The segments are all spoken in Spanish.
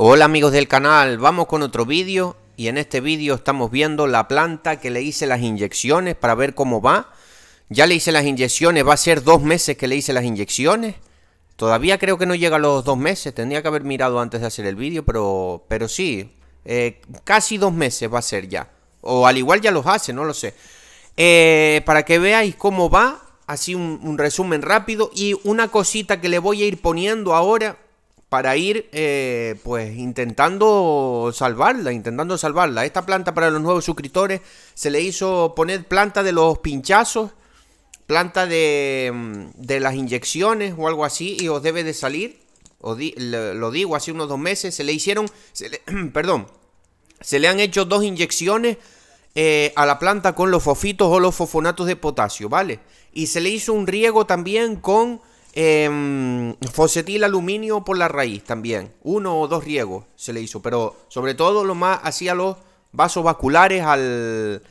Hola amigos del canal, vamos con otro vídeo y en este vídeo estamos viendo la planta que le hice las inyecciones para ver cómo va. Ya le hice las inyecciones, va a ser dos meses que le hice las inyecciones. Todavía creo que no llega a los dos meses, tendría que haber mirado antes de hacer el vídeo, pero, pero sí, eh, casi dos meses va a ser ya. O al igual ya los hace, no lo sé. Eh, para que veáis cómo va, así un resumen rápido y una cosita que le voy a ir poniendo ahora para ir eh, pues intentando salvarla, intentando salvarla. Esta planta para los nuevos suscriptores se le hizo poner planta de los pinchazos, planta de, mm, de las inyecciones o algo así y os debe de salir, lo, digo, hace unos dos meses se le hicieron, perdón, se le han hecho dos inyecciones eh, a la planta con los fosfitos o los fosfonatos de potasio, ¿vale? Y se le hizo un riego también con eh, fosetil aluminio por la raíz también. Uno o dos riegos se le hizo. Pero sobre todo lo más hacía los vasos vasculares al,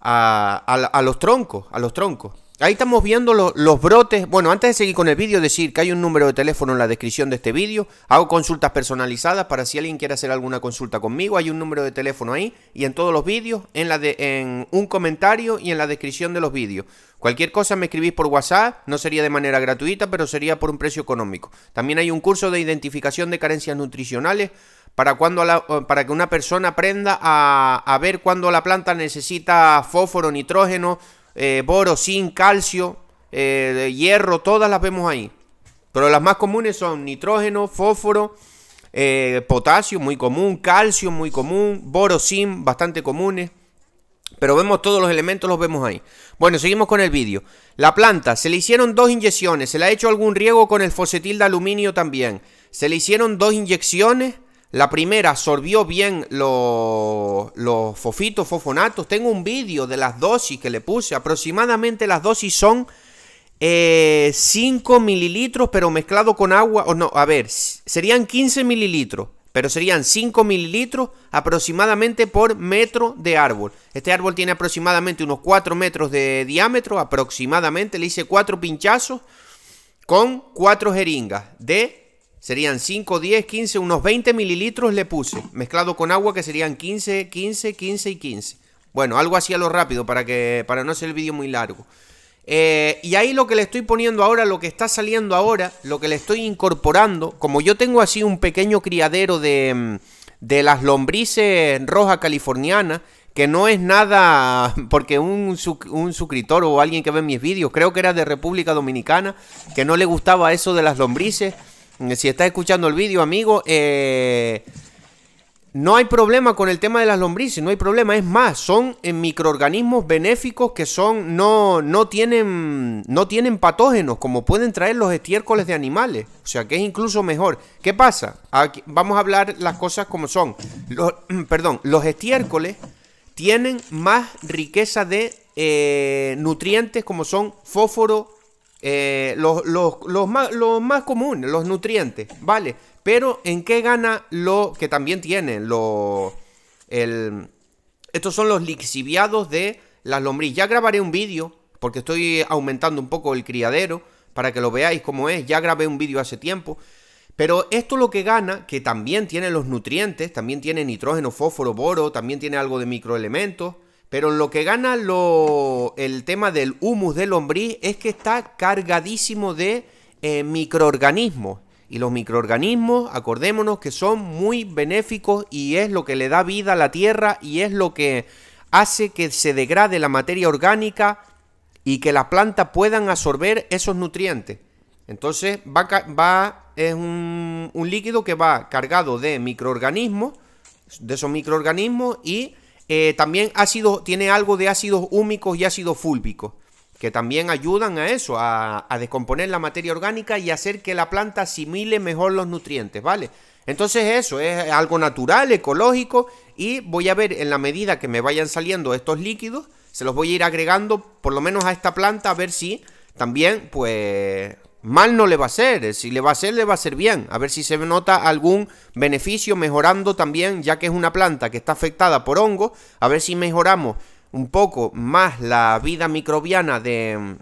a los troncos. A los troncos. Ahí estamos viendo los, brotes. Bueno, antes de seguir con el vídeo, decir que hay un número de teléfono en la descripción de este vídeo. Hago consultas personalizadas para si alguien quiere hacer alguna consulta conmigo. Hay un número de teléfono ahí y en todos los vídeos, en, la en un comentario y en la descripción de los vídeos. Cualquier cosa me escribís por WhatsApp, no sería de manera gratuita, pero sería por un precio económico. También hay un curso de identificación de carencias nutricionales para, cuando para que una persona aprenda a, a ver cuándo la planta necesita fósforo, nitrógeno eh, boro, sin calcio, eh, hierro, todas las vemos ahí. Pero las más comunes son nitrógeno, fósforo, eh, potasio, muy común, calcio, muy común, boro, sin, bastante comunes. Pero vemos todos los elementos, los vemos ahí. Bueno, seguimos con el vídeo. La planta, se le hicieron dos inyecciones, se le ha hecho algún riego con el fosetil de aluminio también. Se le hicieron dos inyecciones la primera ¿absorbió bien los, fofitos, fofonatos. Tengo un vídeo de las dosis que le puse. Aproximadamente las dosis son 5 eh, mililitros, pero mezclado con agua. O no, a ver, serían 15 mililitros, pero serían 5 mililitros aproximadamente por metro de árbol. Este árbol tiene aproximadamente unos 4 metros de diámetro, aproximadamente. Le hice 4 pinchazos con 4 jeringas de Serían 5, 10, 15, unos 20 mililitros le puse, mezclado con agua que serían 15, 15, 15 y 15. Bueno, algo así a lo rápido para, que, para no hacer el vídeo muy largo. Eh, y ahí lo que le estoy poniendo ahora, lo que está saliendo ahora, lo que le estoy incorporando, como yo tengo así un pequeño criadero de, mm, de las lombrices roja californiana que no es nada, porque un, un suscriptor o alguien que ve mis vídeos, creo que era de República Dominicana, que no le gustaba eso de las lombrices eh, si estás escuchando el vídeo, amigo, eh, no hay problema con el tema de las lombrices, no hay problema. Es más, son eh, microorganismos benéficos que son no, no, tienen, no tienen patógenos, como pueden traer los estiércoles de animales. O sea que es incluso mejor. ¿Qué pasa? Aquí, vamos a hablar las cosas como son. perdón, los estiércoles tienen más riqueza de nutrientes como son fósforo, eh, los, los, más, comunes, los nutrientes, ¿vale? Pero ¿en qué gana lo que también tiene? Lo, el, estos son los lixiviados de las lombrices. Ya grabaré un vídeo, porque estoy aumentando un poco el criadero, para que lo veáis cómo es. Ya grabé un vídeo hace tiempo. Pero esto lo que gana, que también tiene los nutrientes, también tiene nitrógeno, fósforo, boro, también tiene algo de microelementos, pero lo que gana el tema del humus de lombriz es que está cargadísimo de eh, microorganismos. Y los microorganismos, acordémonos que son muy benéficos y es lo que le da vida a la tierra y es lo que hace que se degrade la materia orgánica y que las plantas puedan absorber esos nutrientes. Entonces va, es un líquido que va cargado de microorganismos, de esos microorganismos y eh, también ácido, tiene algo de ácidos húmicos y ácidos fúlbicos, que también ayudan a eso, a, a, descomponer la materia orgánica y hacer que la planta asimile mejor los nutrientes, ¿vale? Entonces eso es algo natural, ecológico, y voy a ver en la medida que me vayan saliendo estos líquidos, se los voy a ir agregando por lo menos a esta planta a ver si también pues mal no le va a ser, eh, si le va a hacer, le va a ser bien, a ver si se nota algún beneficio mejorando también, ya que es una planta que está afectada por hongos, a ver si mejoramos un poco más la vida microbiana de,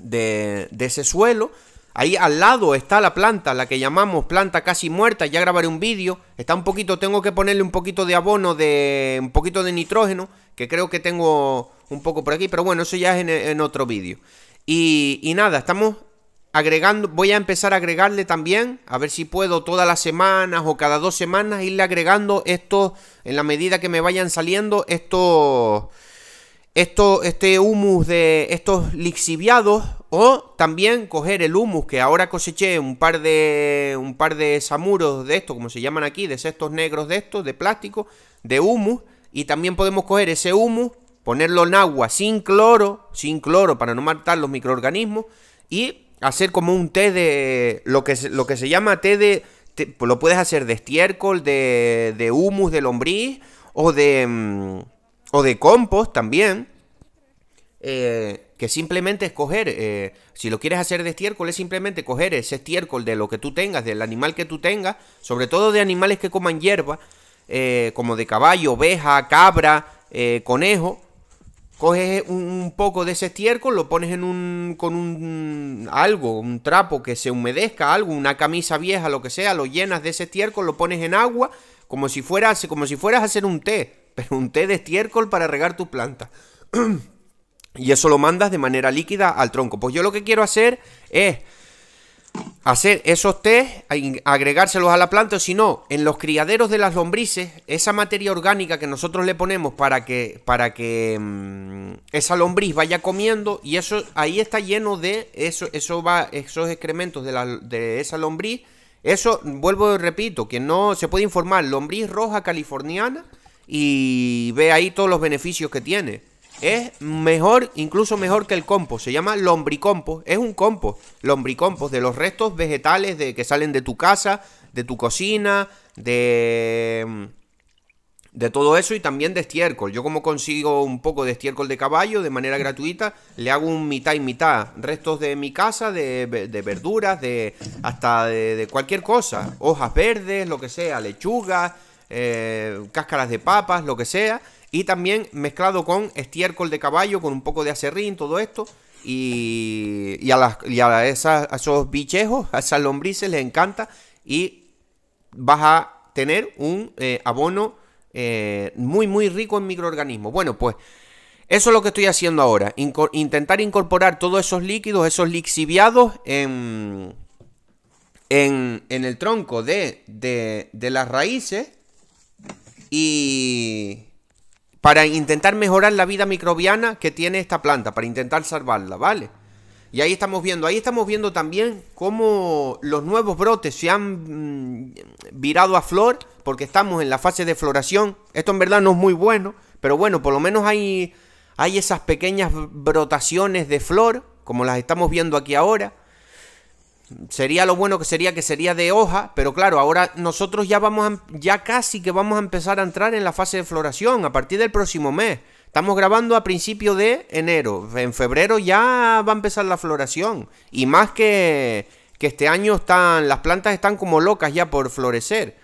de, ese suelo. Ahí al lado está la planta, la que llamamos planta casi muerta, ya grabaré un vídeo. Está un poquito, tengo que ponerle un poquito de abono, de un poquito de nitrógeno, que creo que tengo un poco por aquí, pero bueno, eso ya es en, otro vídeo. y nada, estamos agregando, voy a empezar a agregarle también, a ver si puedo todas las semanas o cada dos semanas irle agregando esto en la medida que me vayan saliendo, estos, esto, este humus de estos lixiviados o también coger el humus que ahora coseché un par de un par de samuros de estos, como se llaman aquí, de cestos negros de estos, de plástico, de humus y también podemos coger ese humus, ponerlo en agua sin cloro, sin cloro para no matar los microorganismos y hacer como un té de. Lo que, lo que se llama té de. lo puedes hacer de estiércol, de, de humus, de lombriz o de. Mm, o de compost también. Eh, que simplemente es coger, eh, si lo quieres hacer de estiércol, es simplemente coger ese estiércol de lo que tú tengas, del animal que tú tengas, sobre todo de animales que coman hierba, eh, como de caballo, oveja, cabra, conejo, coges un poco de ese estiércol, lo pones en un con un algo, un trapo que se humedezca, algo, una camisa vieja, lo que sea, lo llenas de ese estiércol, lo pones en agua, como si fueras como si fueras a hacer un té, pero un té de estiércol para regar tu planta. y eso lo mandas de manera líquida al tronco. Pues yo lo que quiero hacer es hacer esos test, agregárselos a la planta, o si no, en los criaderos de las lombrices, esa materia orgánica que nosotros le ponemos para que, para que mm, esa lombriz vaya comiendo, y eso ahí está lleno de eso, eso va, esos excrementos de, la, de esa lombriz. Eso, vuelvo y repito, que no se puede informar, lombriz roja californiana, y ve ahí todos los beneficios que tiene. Es mejor, incluso mejor que el compost. Se llama lombricompost. Es un compost. lombricompos de los restos vegetales de, que salen de tu casa, de tu cocina, de de todo eso y también de estiércol. Yo como consigo un poco de estiércol de caballo de manera gratuita, le hago un mitad y mitad. Restos de mi casa, de, verduras, de hasta de, de, cualquier cosa. Hojas verdes, lo que sea, lechugas, eh, cáscaras de papas, lo que sea, y también mezclado con estiércol de caballo, con un poco de acerrín, todo esto. Y, a, esos bichejos, a esas lombrices les encanta y vas a tener un eh, abono eh, muy, muy rico en microorganismos. Bueno, pues eso es lo que estoy haciendo ahora, intentar incorporar todos esos líquidos, esos lixiviados en, el tronco de las raíces y para intentar mejorar la vida microbiana que tiene esta planta, para intentar salvarla, ¿vale? Y ahí estamos viendo, ahí estamos viendo también cómo los nuevos brotes se han mm, virado a flor, porque estamos en la fase de floración. Esto en verdad no es muy bueno, pero bueno, por lo menos hay, hay esas pequeñas brotaciones de flor, como las estamos viendo aquí ahora. Sería lo bueno que sería que sería de hoja, pero claro, ahora nosotros ya vamos a, em, ya casi que vamos a empezar a entrar en la fase de floración a partir del próximo mes. Estamos grabando a principio de enero. En febrero ya va a empezar la floración. Y más que, que este año están. Las plantas están como locas ya por florecer.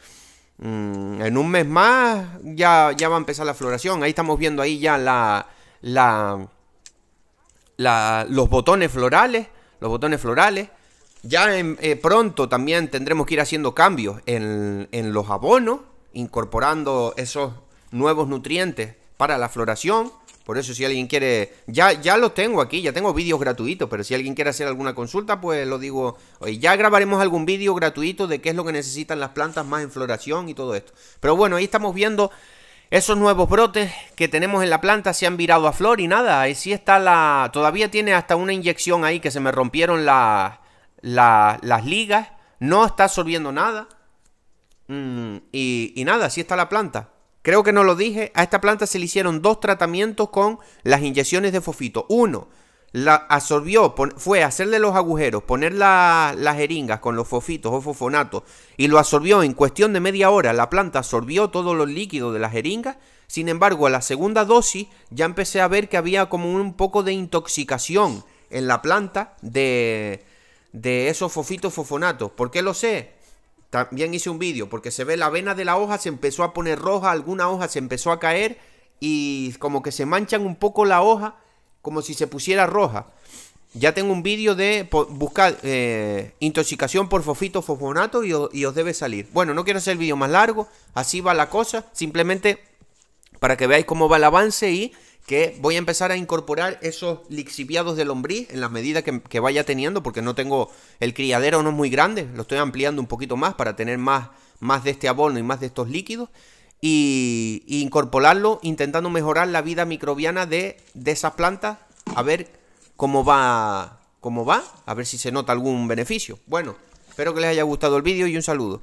Mm, en un mes más ya, ya va a empezar la floración. Ahí estamos viendo ahí ya la, la los botones florales. Los botones florales. Ya eh, pronto también tendremos que ir haciendo cambios en, los abonos, incorporando esos nuevos nutrientes para la floración. Por eso si alguien quiere, ya, ya lo tengo aquí, ya tengo vídeos gratuitos, pero si alguien quiere hacer alguna consulta, pues lo digo, hoy. ya grabaremos algún vídeo gratuito de qué es lo que necesitan las plantas más en floración y todo esto. Pero bueno, ahí estamos viendo esos nuevos brotes que tenemos en la planta, se han virado a flor y nada, ahí sí está la, todavía tiene hasta una inyección ahí que se me rompieron las las ligas, no está absorbiendo nada. Mm, y, nada, así está la planta. Creo que no lo dije, a esta planta se le hicieron dos tratamientos con las inyecciones de fosfito. Uno, la absorbió, fue hacerle los agujeros, poner las jeringas con los fosfitos o fosfonatos y lo absorbió en cuestión de media hora. La planta absorbió todos los líquidos de las jeringas. Sin embargo, a la segunda dosis ya empecé a ver que había como un poco de intoxicación en la planta de, de esos fofitos fofonatos. ¿Por qué lo sé? También hice un vídeo, porque se ve la vena de la hoja, se empezó a poner roja, alguna hoja se empezó a caer y como que se manchan un poco la hoja, como si se pusiera roja. Ya tengo un vídeo de buscar eh, intoxicación por fofito fofonato y, y, os debe salir. Bueno, no quiero hacer el vídeo más largo, así va la cosa, simplemente para que veáis cómo va el avance y que voy a empezar a incorporar esos lixiviados de lombriz en la medida que, vaya teniendo, porque no tengo el criadero no es muy grande, lo estoy ampliando un poquito más para tener más, más de este abono y más de estos líquidos, y, incorporarlo intentando mejorar la vida microbiana de, de esas plantas, a ver cómo va, cómo va, a ver si se nota algún beneficio. Bueno, espero que les haya gustado el vídeo y un saludo.